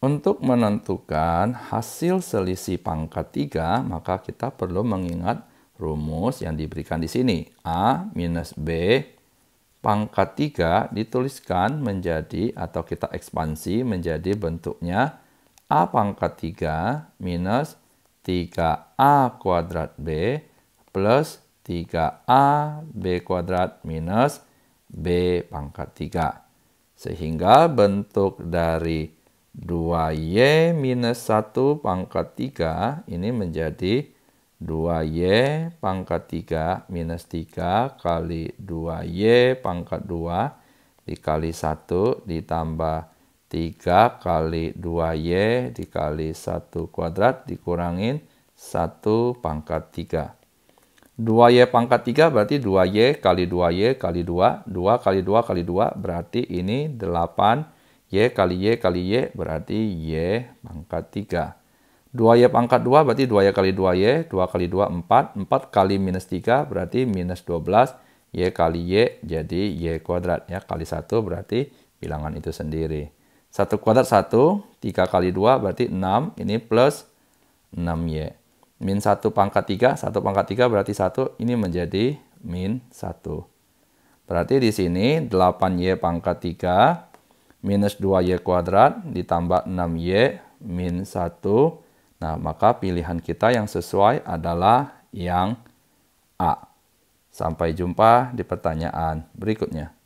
Untuk menentukan hasil selisih pangkat 3, maka kita perlu mengingat rumus yang diberikan di sini. A minus B pangkat 3 dituliskan menjadi atau kita ekspansi menjadi bentuknya A pangkat 3 minus 3A kuadrat B plus 3A B kuadrat minus B pangkat 3. Sehingga bentuk dari 2Y minus 1 pangkat 3 ini menjadi 2Y pangkat 3 minus 3 kali 2Y pangkat 2 dikali 1 ditambah 3 kali 2Y dikali 1 kuadrat dikurangin 1 pangkat 3. 2Y pangkat 3 berarti 2Y kali 2Y kali 2. 2 kali 2 kali 2 berarti ini 8 Y kali Y kali Y berarti Y pangkat 3. 2Y pangkat 2 berarti 2Y kali 2Y, 2 kali 2 4, 4 kali minus 3 berarti minus 12, Y kali Y jadi Y kuadrat, ya kali 1 berarti bilangan itu sendiri. 1 kuadrat 1, 3 kali 2 berarti 6, ini plus 6Y. Min 1 pangkat 3, 1 pangkat 3 berarti 1, ini menjadi min 1. Berarti di sini 8Y pangkat 3 minus 2y kuadrat ditambah 6y min 1. Nah, maka pilihan kita yang sesuai adalah yang A. Sampai jumpa di pertanyaan berikutnya.